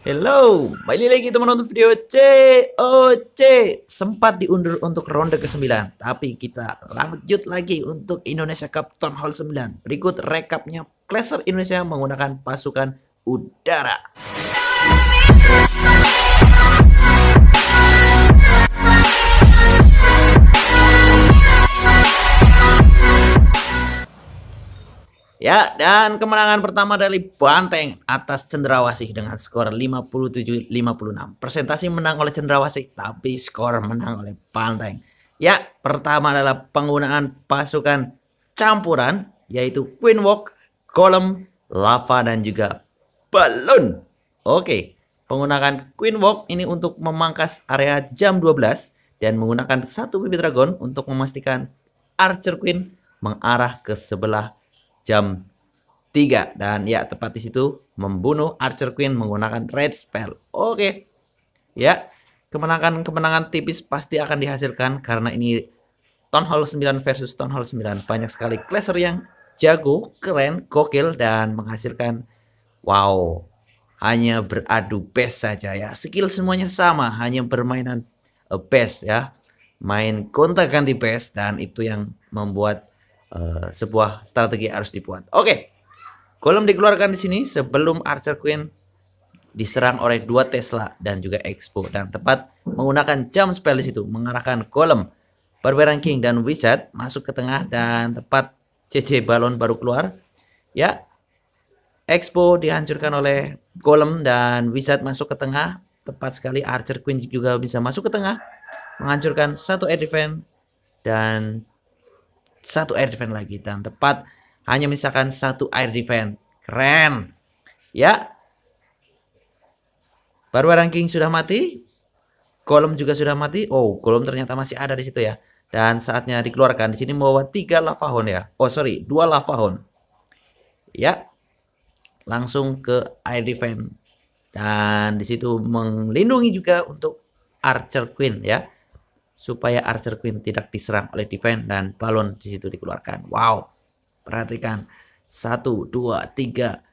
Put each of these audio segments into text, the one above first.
Hello, balik lagi teman untuk video COC Sempat diundur untuk ronde ke-9 Tapi kita lanjut lagi untuk Indonesia Cup Tom Hall 9 Berikut rekapnya Clasher Indonesia menggunakan pasukan udara Ya, dan kemenangan pertama dari Banteng atas Cendrawasih dengan skor 57-56. Presentasi menang oleh Cendrawasih, tapi skor menang oleh Banteng. Ya, pertama adalah penggunaan pasukan campuran, yaitu Queen Walk, Golem, Lava, dan juga Balon. Oke, penggunaan Queen Walk ini untuk memangkas area jam 12 dan menggunakan satu bibit dragon untuk memastikan Archer Queen mengarah ke sebelah jam 3 dan ya tepat di situ membunuh Archer Queen menggunakan red spell. Oke. Ya. Kemenangan-kemenangan tipis pasti akan dihasilkan karena ini Town Hall 9 versus Town Hall 9. Banyak sekali clasher yang jago, keren, gokil dan menghasilkan wow. Hanya beradu base saja ya. Skill semuanya sama, hanya permainan eh, base ya. Main kontak ganti base dan itu yang membuat Eh, sebuah strategi harus dibuat. Oke. Okay. Golem dikeluarkan di sini sebelum Archer Queen diserang oleh dua Tesla dan juga Expo dan tepat menggunakan jump spell di situ mengarahkan Golem, Barbarian King dan Wizard masuk ke tengah dan tepat CC balon baru keluar. Ya. Expo dihancurkan oleh Golem dan Wizard masuk ke tengah. Tepat sekali Archer Queen juga bisa masuk ke tengah menghancurkan satu air defense dan satu air defense lagi dan tepat hanya misalkan satu air defense keren ya baru ranking sudah mati kolom juga sudah mati oh kolom ternyata masih ada di situ ya dan saatnya dikeluarkan di sini membawa tiga lava hon ya oh sorry dua lava hon ya langsung ke air defense dan di situ melindungi juga untuk Archer Queen ya supaya Archer Queen tidak diserang oleh defense dan balon di situ dikeluarkan. Wow. Perhatikan satu dua tiga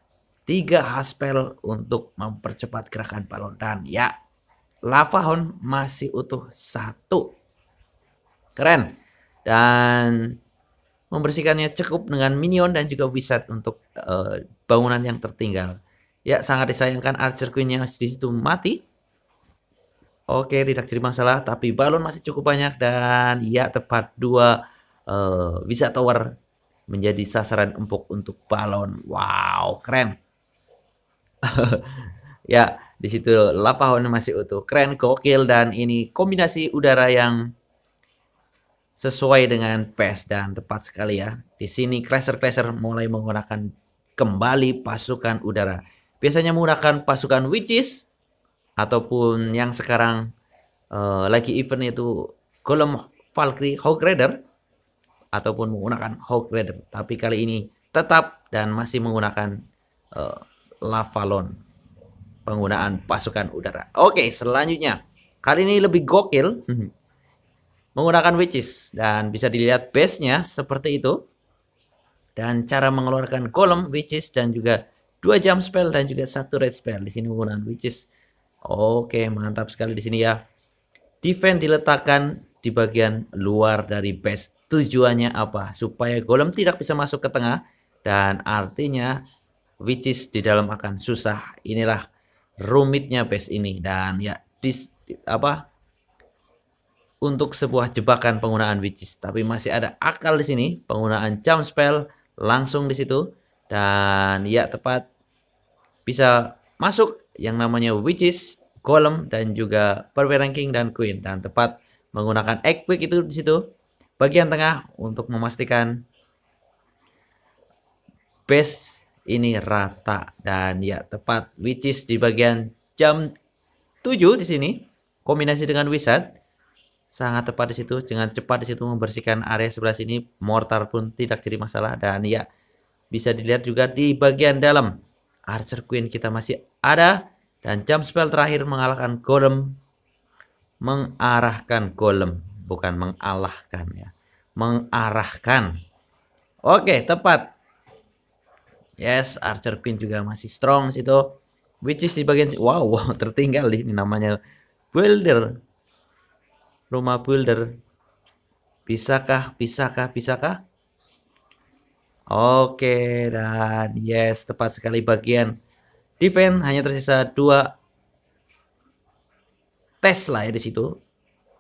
tiga haspel untuk mempercepat gerakan balon dan ya lava hon masih utuh satu keren dan membersihkannya cukup dengan minion dan juga wizard untuk uh, bangunan yang tertinggal ya sangat disayangkan archer Queen yang di situ mati Oke, tidak jadi masalah, tapi balon masih cukup banyak dan ya tepat dua uh, eh, bisa Tower menjadi sasaran empuk untuk balon. Wow, keren. ya, di situ Lapahon masih utuh. Keren, gokil dan ini kombinasi udara yang sesuai dengan PES dan tepat sekali ya. Di sini Crasher-Crasher mulai menggunakan kembali pasukan udara. Biasanya menggunakan pasukan witches ataupun yang sekarang uh, lagi event itu golem Valkyrie Hawk Rider ataupun menggunakan Hawk Rider tapi kali ini tetap dan masih menggunakan uh, Lavalon penggunaan pasukan udara. Oke, selanjutnya. Kali ini lebih gokil mhm. menggunakan witches dan bisa dilihat base-nya seperti itu. Dan cara mengeluarkan golem witches dan juga dua jam spell dan juga satu red spell di sini menggunakan witches Oke, mantap sekali di sini ya. Defense diletakkan di bagian luar dari base. Tujuannya apa? Supaya golem tidak bisa masuk ke tengah dan artinya which di dalam akan susah. Inilah rumitnya base ini dan ya dis, apa untuk sebuah jebakan penggunaan witches. tapi masih ada akal di sini penggunaan jump spell langsung di situ dan ya tepat bisa masuk yang namanya witches, golem dan juga perway ranking dan queen dan tepat menggunakan egg itu di situ bagian tengah untuk memastikan base ini rata dan ya tepat witches di bagian jam 7 di sini kombinasi dengan wizard sangat tepat di situ dengan cepat di situ membersihkan area sebelah sini mortar pun tidak jadi masalah dan ya bisa dilihat juga di bagian dalam archer queen kita masih ada dan jump spell terakhir mengalahkan golem mengarahkan golem bukan mengalahkan ya mengarahkan oke tepat yes archer queen juga masih strong situ which is di bagian wow, wow tertinggal di namanya builder rumah builder bisakah bisakah bisakah oke dan yes tepat sekali bagian Defense hanya tersisa dua tes lah ya di situ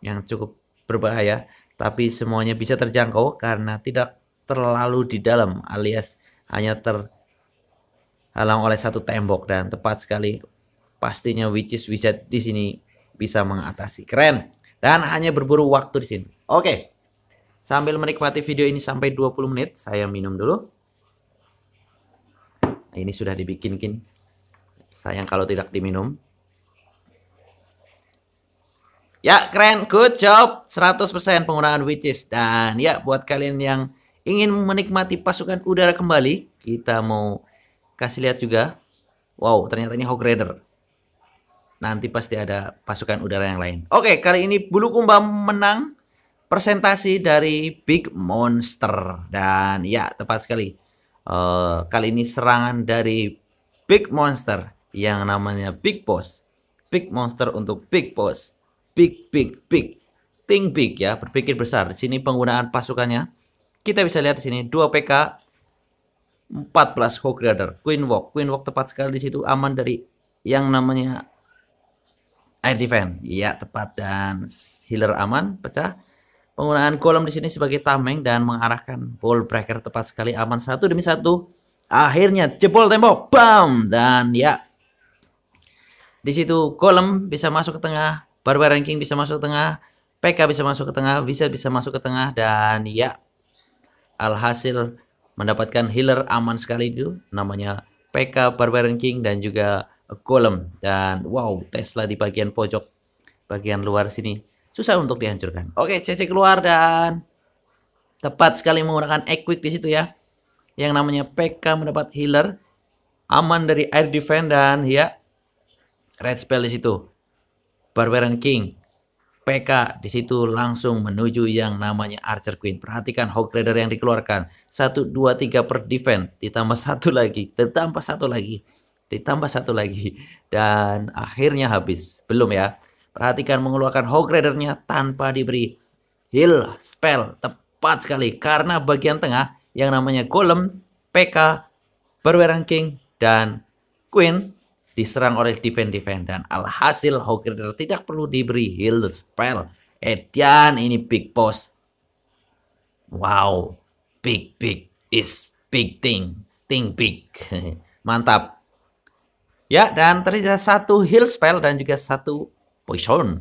yang cukup berbahaya, tapi semuanya bisa terjangkau karena tidak terlalu di dalam alias hanya terhalang oleh satu tembok dan tepat sekali pastinya which is wizard di sini bisa mengatasi. Keren. Dan hanya berburu waktu di sini. Oke. Sambil menikmati video ini sampai 20 menit, saya minum dulu. Ini sudah dibikinkin Sayang kalau tidak diminum. Ya, keren. Good job. 100% penggunaan witches Dan ya, buat kalian yang ingin menikmati pasukan udara kembali, kita mau kasih lihat juga. Wow, ternyata ini hog raider Nanti pasti ada pasukan udara yang lain. Oke, kali ini Bulu Kumba menang presentasi dari Big Monster. Dan ya, tepat sekali. Uh, kali ini serangan dari Big Monster yang namanya big boss. Big monster untuk big boss. Big, big, big. Think big ya, berpikir besar. Di sini penggunaan pasukannya. Kita bisa lihat di sini 2 PK 14 Hawk Rider, Queen Walk. Queen Walk tepat sekali di situ aman dari yang namanya air defense. Iya, tepat dan healer aman, pecah. Penggunaan kolom di sini sebagai tameng dan mengarahkan ball breaker tepat sekali aman satu demi satu. Akhirnya jebol tembok, bam dan ya di situ kolom bisa masuk ke tengah, Barbar Ranking bisa masuk ke tengah, PK bisa masuk ke tengah, bisa bisa masuk ke tengah dan ya alhasil mendapatkan healer aman sekali itu namanya PK barbar ranking dan juga kolom dan wow Tesla di bagian pojok bagian luar sini susah untuk dihancurkan. Oke, CC keluar dan tepat sekali menggunakan equip di situ ya. Yang namanya PK mendapat healer aman dari air defense dan ya Red Spell di situ. Barbarian King. PK di situ langsung menuju yang namanya Archer Queen. Perhatikan Hawk Rider yang dikeluarkan. 1 2 3 per defense ditambah satu lagi, ditambah satu lagi, ditambah satu lagi dan akhirnya habis. Belum ya. Perhatikan mengeluarkan Hawk Rider-nya tanpa diberi heal spell tepat sekali karena bagian tengah yang namanya Golem, PK, Barbarian King dan Queen diserang oleh defend-defend dan alhasil Hogarth tidak perlu diberi heal spell. Edian eh, ini big boss. Wow, big big is big thing, thing big. Mantap. Ya, dan terjadi satu heal spell dan juga satu poison.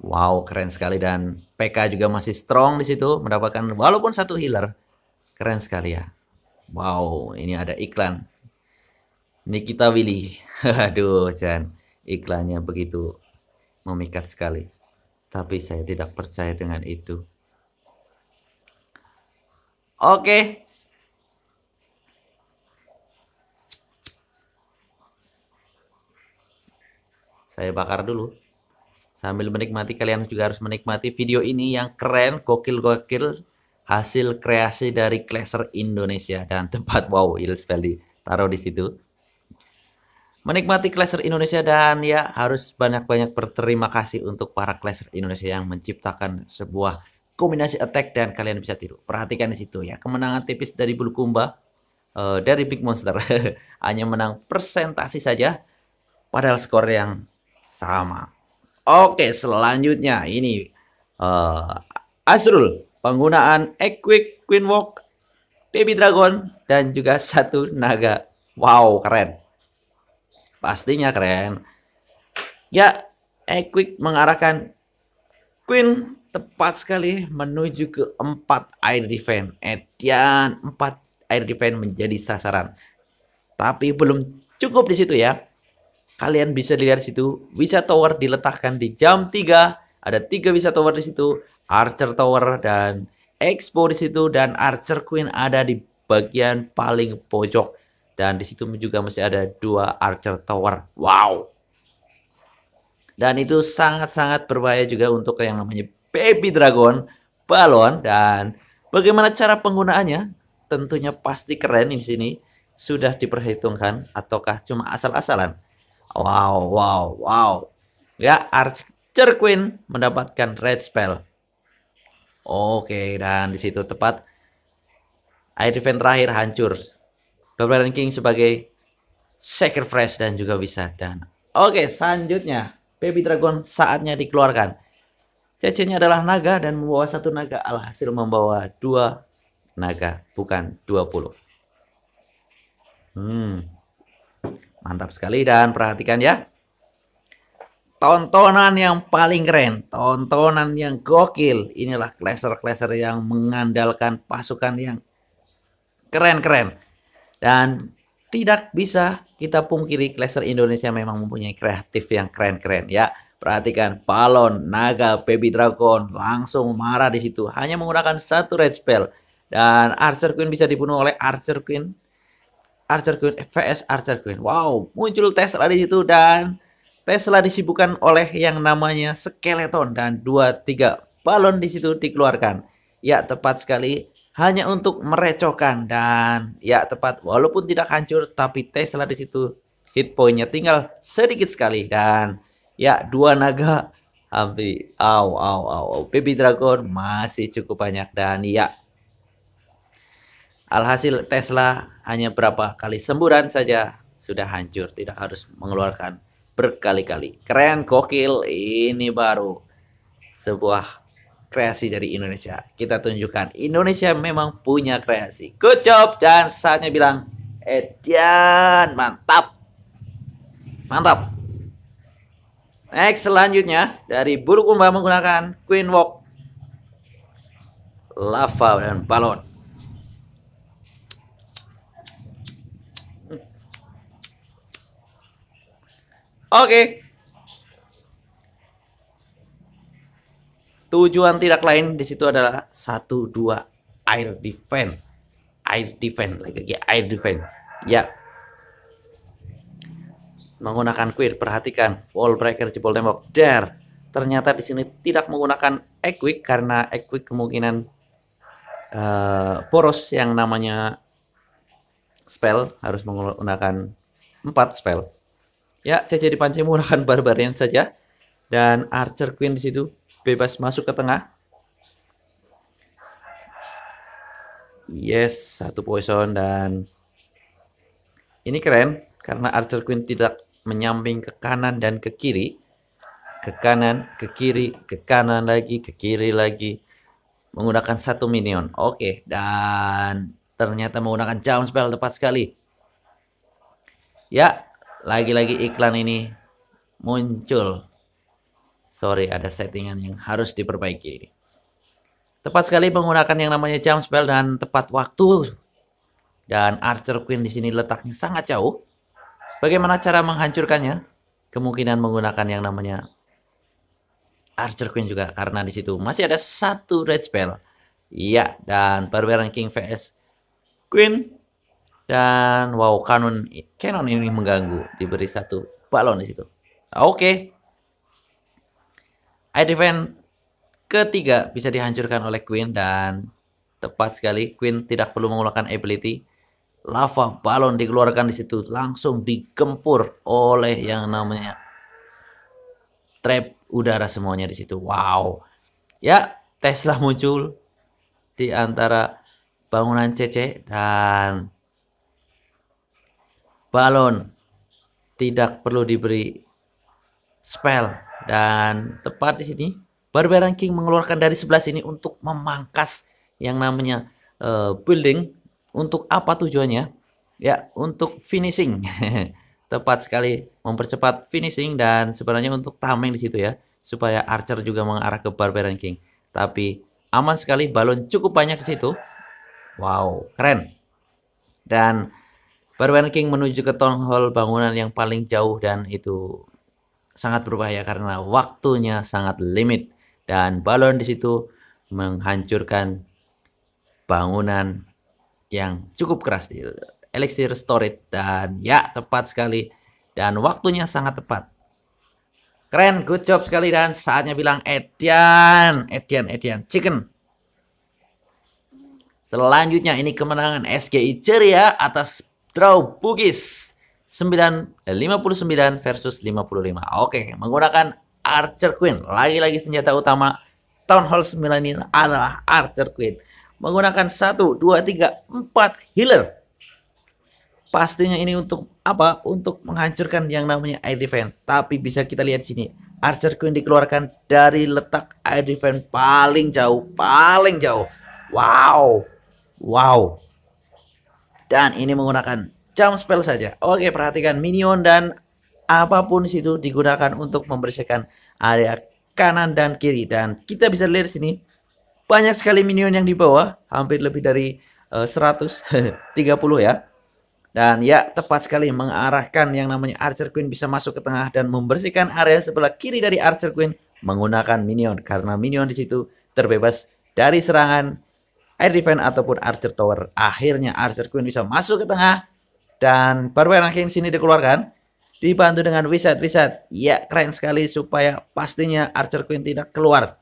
Wow, keren sekali dan PK juga masih strong di situ mendapatkan walaupun satu healer. Keren sekali ya. Wow, ini ada iklan. Nikita Willy. Aduh, Jan, iklannya begitu memikat sekali. Tapi saya tidak percaya dengan itu. Oke. Saya bakar dulu. Sambil menikmati, kalian juga harus menikmati video ini yang keren, gokil-gokil. Hasil kreasi dari Klaser Indonesia. Dan tempat wow, Ills Valley. Taruh di situ menikmati Clasher Indonesia dan ya harus banyak-banyak berterima kasih untuk para Clasher Indonesia yang menciptakan sebuah kombinasi attack dan kalian bisa tiru. Perhatikan di situ ya, kemenangan tipis dari Bulukumba uh, eh, dari Big Monster hanya menang persentasi saja padahal skor yang sama. Oke, selanjutnya ini uh, Azrul penggunaan equic Queen Walk Baby Dragon dan juga satu naga. Wow, keren. Pastinya keren. Ya, Equick mengarahkan Queen tepat sekali menuju ke 4 air defense. Etian 4 air defense menjadi sasaran. Tapi belum cukup di situ ya. Kalian bisa lihat di situ, wisata Tower diletakkan di jam 3. Ada 3 wisata Tower di situ, Archer Tower dan Expo di situ dan Archer Queen ada di bagian paling pojok. Dan di situ juga masih ada dua Archer Tower. Wow. Dan itu sangat-sangat berbahaya juga untuk yang namanya Baby Dragon, balon dan bagaimana cara penggunaannya? Tentunya pasti keren di sini. Sudah diperhitungkan ataukah cuma asal-asalan? Wow, wow, wow. Ya, Archer Queen mendapatkan red spell. Oke, dan di situ tepat air event terakhir hancur double ranking sebagai sacrifice dan juga bisa dan oke selanjutnya baby dragon saatnya dikeluarkan CC-nya adalah naga dan membawa satu naga alhasil membawa dua naga bukan 20 hmm mantap sekali dan perhatikan ya tontonan yang paling keren tontonan yang gokil inilah klaser-klaser yang mengandalkan pasukan yang keren-keren dan tidak bisa kita pungkiri klaser Indonesia memang mempunyai kreatif yang keren-keren ya. Perhatikan Palon, Naga, Baby Dragon langsung marah di situ. Hanya menggunakan satu red spell dan Archer Queen bisa dibunuh oleh Archer Queen. Archer Queen FPS eh, Archer Queen. Wow, muncul Tesla di situ dan Tesla disibukkan oleh yang namanya Skeleton dan dua tiga palon di situ dikeluarkan. Ya, tepat sekali hanya untuk merecokan dan ya tepat walaupun tidak hancur tapi Tesla di situ hit pointnya tinggal sedikit sekali dan ya dua naga hampir aw aw aw, baby dragon masih cukup banyak dan ya alhasil Tesla hanya berapa kali semburan saja sudah hancur tidak harus mengeluarkan berkali-kali keren kokil ini baru sebuah kreasi dari Indonesia. Kita tunjukkan Indonesia memang punya kreasi. Good job dan saatnya bilang Edian mantap. Mantap. Next selanjutnya dari buruk umba menggunakan Queen Walk lava dan balon. Oke, okay. Tujuan tidak lain di situ adalah satu dua air defense, air defense lagi air defense. Ya. Menggunakan queer, perhatikan wall breaker jebol tembok. There. Ternyata di sini tidak menggunakan equip karena equip kemungkinan uh, poros yang namanya spell harus menggunakan empat spell. Ya, CC dipancing menggunakan barbarian saja dan archer queen di situ bebas masuk ke tengah. Yes, satu poison dan ini keren karena Archer Queen tidak menyamping ke kanan dan ke kiri. Ke kanan, ke kiri, ke kanan lagi, ke kiri lagi. Menggunakan satu minion. Oke, okay. dan ternyata menggunakan jump spell tepat sekali. Ya, lagi-lagi iklan ini muncul Sorry, ada settingan yang harus diperbaiki. Tepat sekali menggunakan yang namanya jam spell dan tepat waktu. Dan Archer Queen di sini letaknya sangat jauh. Bagaimana cara menghancurkannya? Kemungkinan menggunakan yang namanya Archer Queen juga karena di situ masih ada satu red spell. Iya, dan Barbarian King vs Queen dan wow kanon canon ini mengganggu diberi satu balon di situ. Oke. Okay. Air eh, Defense ketiga bisa dihancurkan oleh Queen dan tepat sekali Queen tidak perlu mengeluarkan ability. Lava balon dikeluarkan di situ langsung digempur oleh yang namanya trap udara semuanya di situ. Wow. Ya, Tesla muncul di antara bangunan CC dan balon tidak perlu diberi spell dan tepat di sini Barbarian King mengeluarkan dari sebelah sini untuk memangkas yang namanya uh, building. Untuk apa tujuannya? Ya, untuk finishing. tepat sekali mempercepat finishing dan sebenarnya untuk tameng di situ ya supaya archer juga mengarah ke Barbarian King. Tapi aman sekali balon cukup banyak di situ. Wow, keren. Dan Barbarian King menuju ke town hall bangunan yang paling jauh dan itu sangat berbahaya karena waktunya sangat limit dan balon di situ menghancurkan bangunan yang cukup keras di elixir storage dan ya tepat sekali dan waktunya sangat tepat keren good job sekali dan saatnya bilang Edian Edian Edian chicken selanjutnya ini kemenangan SGI ceria atas Draw Bugis 9, 59 eh, versus 55. Oke, menggunakan Archer Queen. Lagi-lagi senjata utama Town Hall 9 ini adalah Archer Queen. Menggunakan 1, 2, 3, 4 healer. Pastinya ini untuk apa? Untuk menghancurkan yang namanya air defense. Tapi bisa kita lihat sini. Archer Queen dikeluarkan dari letak air defense paling jauh. Paling jauh. Wow. Wow. Dan ini menggunakan jump spell saja. Oke, perhatikan minion dan apapun situ digunakan untuk membersihkan area kanan dan kiri. Dan kita bisa lihat di sini banyak sekali minion yang di bawah, hampir lebih dari eh, uh, 130 ya. Dan ya tepat sekali mengarahkan yang namanya Archer Queen bisa masuk ke tengah dan membersihkan area sebelah kiri dari Archer Queen menggunakan minion karena minion di situ terbebas dari serangan air defense ataupun Archer Tower. Akhirnya Archer Queen bisa masuk ke tengah dan baru ranking sini dikeluarkan. Dibantu dengan wizard-wizard. Ya, keren sekali supaya pastinya Archer Queen tidak keluar.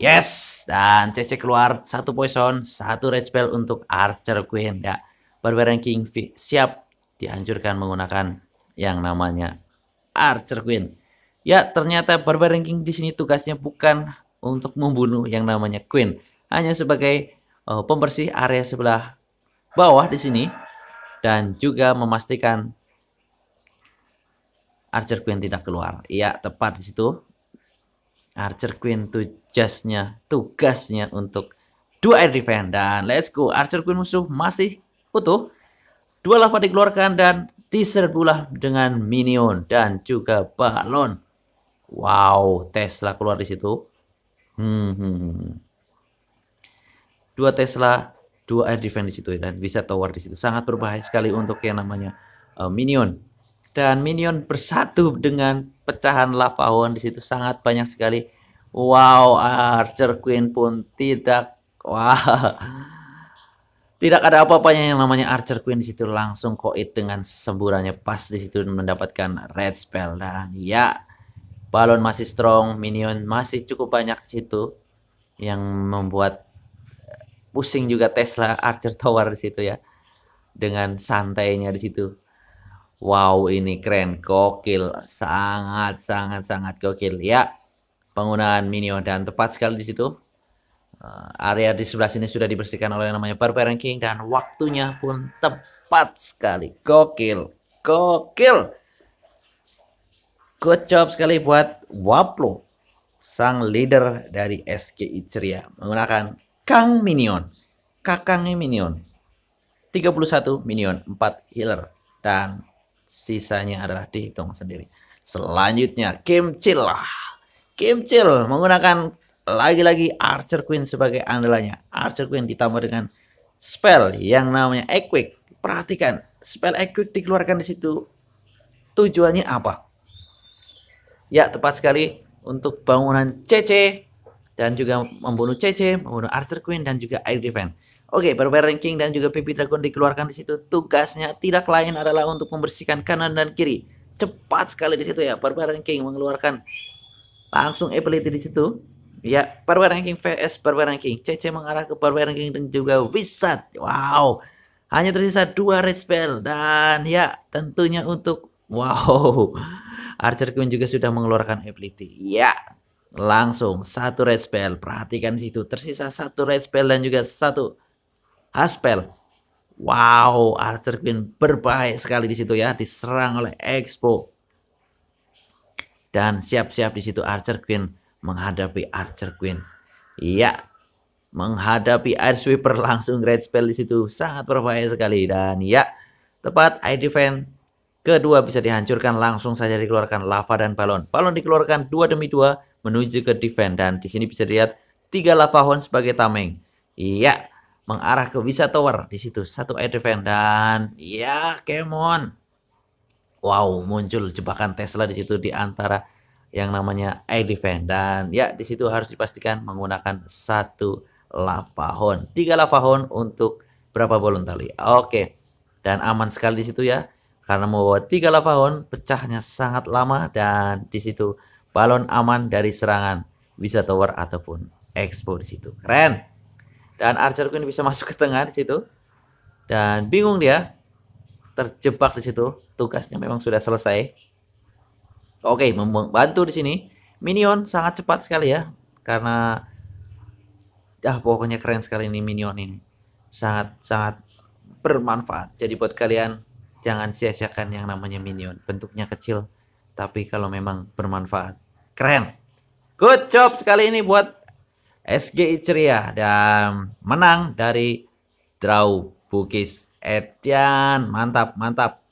Yes, dan CC keluar satu poison, satu red spell untuk Archer Queen. Ya, Barbarian ranking siap dihancurkan menggunakan yang namanya Archer Queen. Ya, ternyata baru ranking di sini tugasnya bukan untuk membunuh yang namanya Queen, hanya sebagai uh, pembersih area sebelah bawah di sini dan juga memastikan Archer Queen tidak keluar. Iya, tepat di situ. Archer Queen tugasnya, tugasnya untuk dua air defense dan let's go. Archer Queen musuh masih utuh. Dua lava dikeluarkan dan diserbulah dengan minion dan juga balon. Wow, Tesla keluar di situ. Hmm, hmm. hmm, hmm. Dua Tesla dua air defense di situ dan bisa tower di situ. Sangat berbahaya sekali untuk yang namanya uh, minion. Dan minion bersatu dengan pecahan lava hound di situ sangat banyak sekali. Wow, Archer Queen pun tidak wah. Wow. Tidak ada apa-apanya yang namanya Archer Queen di situ langsung koit dengan semburannya pas di situ mendapatkan red spell dan ya balon masih strong, minion masih cukup banyak di situ yang membuat pusing juga Tesla Archer Tower di situ ya dengan santainya di situ wow ini keren gokil sangat sangat sangat gokil ya penggunaan minion dan tepat sekali di situ eh, area di sebelah sini sudah dibersihkan oleh yang namanya Barbarian King dan waktunya pun tepat sekali gokil gokil good job sekali buat Waplo sang leader dari SKI Ceria menggunakan Kang Minion. Kakangnya Minion. 31 Minion, 4 Healer. Dan sisanya adalah dihitung sendiri. Selanjutnya Kim Chil. Kim Chil menggunakan lagi-lagi Archer Queen sebagai andalanya. Archer Queen ditambah dengan spell yang namanya Equic. Perhatikan, spell Equic dikeluarkan di situ. Tujuannya apa? Ya, tepat sekali untuk bangunan CC dan juga membunuh CC, membunuh Archer Queen dan juga Air Defense. Oke, okay, berbagai ranking dan juga PP Dragon dikeluarkan di situ. Tugasnya tidak lain adalah untuk membersihkan kanan dan kiri. Cepat sekali di situ ya berbagai Ranking mengeluarkan langsung ability di situ. Ya, berbagai Ranking vs berbagai Ranking. CC mengarah ke berbagai Ranking dan juga Wizard. Wow. Hanya tersisa dua red spell dan ya tentunya untuk wow. Archer Queen juga sudah mengeluarkan ability. Ya, langsung satu red spell. Perhatikan situ tersisa satu red spell dan juga satu haspel. Wow, Archer Queen berbahaya sekali di situ ya, diserang oleh Expo. Dan siap-siap di situ Archer Queen menghadapi Archer Queen. Iya, menghadapi Air Sweeper langsung red spell di situ sangat berbahaya sekali dan ya tepat air defense kedua bisa dihancurkan langsung saja dikeluarkan lava dan balon. Balon dikeluarkan dua demi dua menuju ke defend dan di sini bisa dilihat tiga lava sebagai tameng. Iya, mengarah ke Visa Tower di situ satu air defend dan iya Kemon. Wow, muncul jebakan Tesla di situ di antara yang namanya air defend dan ya di situ harus dipastikan menggunakan satu lava Tiga lava untuk berapa bolon tali? Oke. Dan aman sekali di situ ya karena membawa tiga lava pecahnya sangat lama dan di situ balon aman dari serangan bisa tower ataupun expo di situ keren dan archer queen bisa masuk ke tengah di situ dan bingung dia terjebak di situ tugasnya memang sudah selesai oke membantu di sini minion sangat cepat sekali ya karena ah pokoknya keren sekali ini minion ini sangat sangat bermanfaat jadi buat kalian jangan sia-siakan yang namanya minion bentuknya kecil tapi kalau memang bermanfaat Keren. Good job sekali ini buat SGI Ceria dan menang dari Draw Bugis Etian. Mantap, mantap.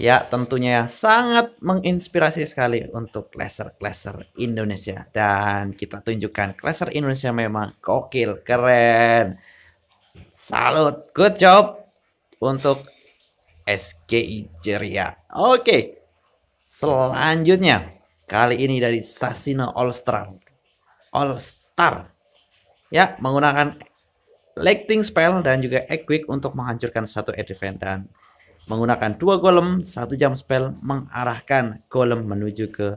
Ya, tentunya sangat menginspirasi sekali untuk laser-laser Indonesia. Dan kita tunjukkan laser Indonesia memang kokil, keren. Salut, good job untuk SGI ceria. Oke, okay. Selanjutnya, kali ini dari Sasino All Star. All Star. Ya, menggunakan Lightning Spell dan juga Equick untuk menghancurkan satu event dan menggunakan dua golem, satu jam spell mengarahkan golem menuju ke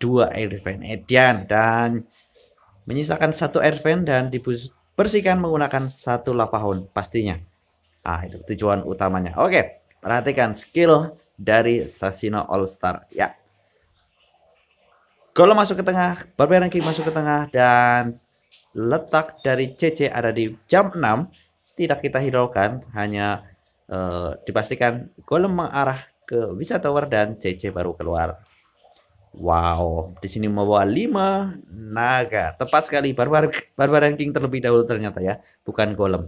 dua event Edian dan menyisakan satu event dan dibersihkan menggunakan satu lapahun pastinya. Ah, itu tujuan utamanya. Oke, perhatikan skill dari Sasino All Star ya. Kalau masuk ke tengah, Barbarian ranking masuk ke tengah dan letak dari CC ada di jam 6 tidak kita hiraukan hanya uh, dipastikan golem mengarah ke Wisa Tower dan CC baru keluar. Wow, di sini membawa lima naga. Tepat sekali Barbar Barbar ranking terlebih dahulu ternyata ya, bukan golem.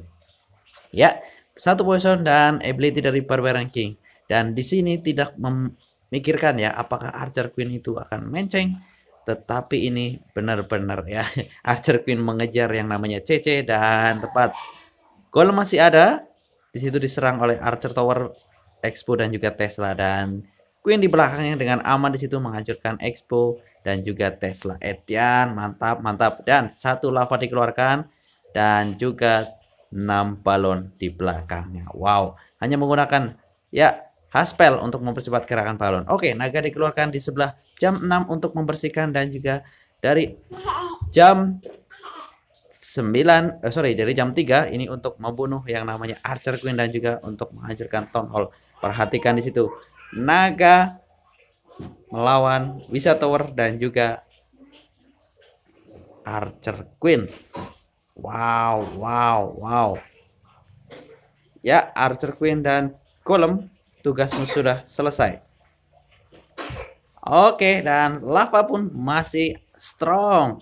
Ya, satu poison dan ability dari Barbar ranking. Dan di sini tidak memikirkan ya apakah Archer Queen itu akan menceng. Tetapi ini benar-benar ya Archer Queen mengejar yang namanya CC dan tepat. Gol masih ada. Di situ diserang oleh Archer Tower, Expo dan juga Tesla dan Queen di belakangnya dengan aman di situ menghancurkan Expo dan juga Tesla Etian. Mantap, mantap. Dan satu lava dikeluarkan dan juga 6 balon di belakangnya. Wow, hanya menggunakan ya Haspel untuk mempercepat gerakan balon. Oke, naga dikeluarkan di sebelah jam 6 untuk membersihkan dan juga dari jam 9 eh, sorry dari jam 3 ini untuk membunuh yang namanya Archer Queen dan juga untuk menghancurkan Town Hall. Perhatikan di situ. Naga melawan Wisa Tower dan juga Archer Queen. Wow, wow, wow. Ya, Archer Queen dan Golem tugasmu sudah selesai. Oke, dan lava pun masih strong.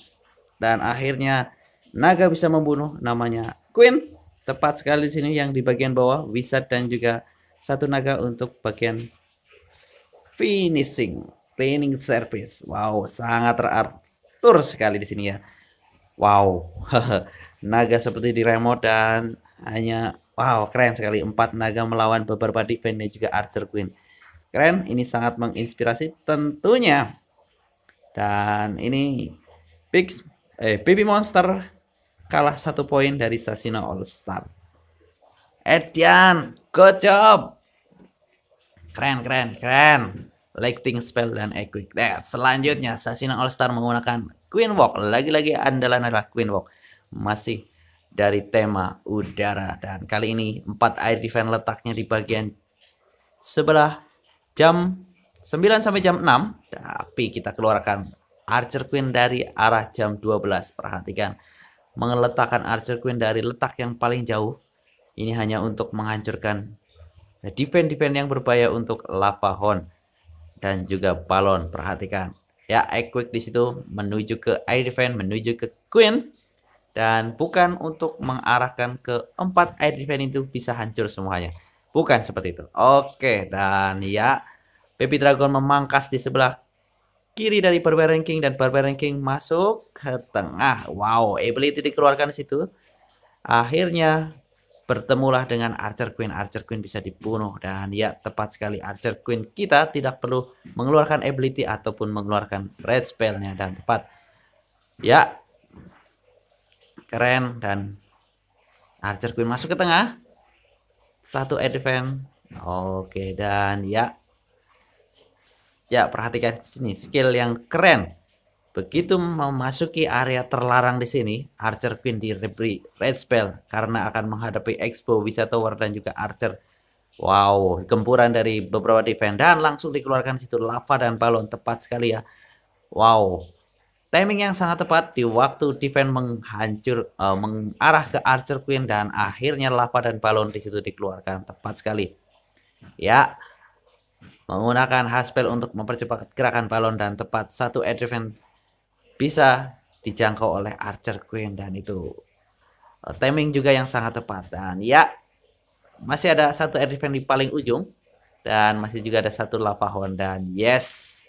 Dan akhirnya naga bisa membunuh namanya Queen. Tepat sekali di sini yang di bagian bawah wizard dan juga satu naga untuk bagian finishing, cleaning service. Wow, sangat teratur sekali di sini ya. Wow, naga seperti di remote dan hanya Wow, keren sekali. Empat naga melawan beberapa defense dan juga Archer Queen. Keren, ini sangat menginspirasi tentunya. Dan ini Pix, eh, Baby Monster kalah satu poin dari Sasina All Star. Edian, good job. Keren, keren, keren. Lighting Spell dan equip. Nah, Selanjutnya, Sasina All Star menggunakan Queen Walk. Lagi-lagi andalan adalah Queen Walk. Masih dari tema udara dan kali ini empat air event letaknya di bagian sebelah jam 9 sampai jam 6 tapi kita keluarkan Archer Queen dari arah jam 12 perhatikan mengeletakkan Archer Queen dari letak yang paling jauh ini hanya untuk menghancurkan defense-defense yang berbahaya untuk lava horn dan juga balon perhatikan ya Equick di situ menuju ke air defense menuju ke Queen dan bukan untuk mengarahkan ke empat air defense itu bisa hancur semuanya. Bukan seperti itu. Oke, dan ya Baby Dragon memangkas di sebelah kiri dari barbar ranking dan barbar ranking masuk ke tengah. Wow, ability dikeluarkan di situ. Akhirnya bertemulah dengan Archer Queen. Archer Queen bisa dibunuh dan ya tepat sekali Archer Queen kita tidak perlu mengeluarkan ability ataupun mengeluarkan red spellnya dan tepat. Ya, keren dan Archer Queen masuk ke tengah satu event oke dan ya ya perhatikan sini skill yang keren begitu memasuki area terlarang di sini Archer Queen diberi red spell karena akan menghadapi Expo Wisa Tower dan juga Archer Wow, gempuran dari beberapa defense dan langsung dikeluarkan situ lava dan balon tepat sekali ya. Wow, Timing yang sangat tepat di waktu defense menghancur uh, mengarah ke Archer Queen dan akhirnya lava dan balon di situ dikeluarkan tepat sekali. Ya. Menggunakan haspel untuk mempercepat gerakan balon dan tepat satu Edriven bisa dijangkau oleh Archer Queen dan itu uh, timing juga yang sangat tepat dan ya masih ada satu Edriven di paling ujung dan masih juga ada satu lava Honda. Yes.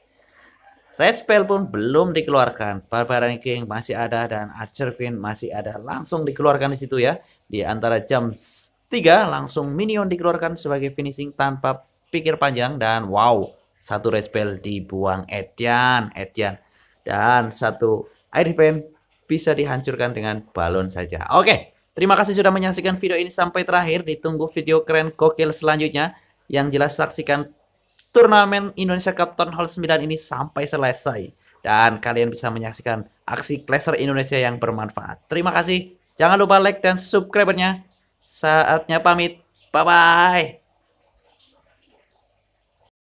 Red Spell pun belum dikeluarkan. Barbarian King masih ada dan Archer Queen masih ada. Langsung dikeluarkan di situ ya. Di antara jam 3 langsung minion dikeluarkan sebagai finishing tanpa pikir panjang dan wow, satu Red Spell dibuang Etian Etian Dan satu Air Pen bisa dihancurkan dengan balon saja. Oke, terima kasih sudah menyaksikan video ini sampai terakhir. Ditunggu video keren gokil selanjutnya. Yang jelas saksikan turnamen Indonesia Cup Town Hall 9 ini sampai selesai. Dan kalian bisa menyaksikan aksi Klaser Indonesia yang bermanfaat. Terima kasih. Jangan lupa like dan subscribe nya Saatnya pamit. Bye-bye.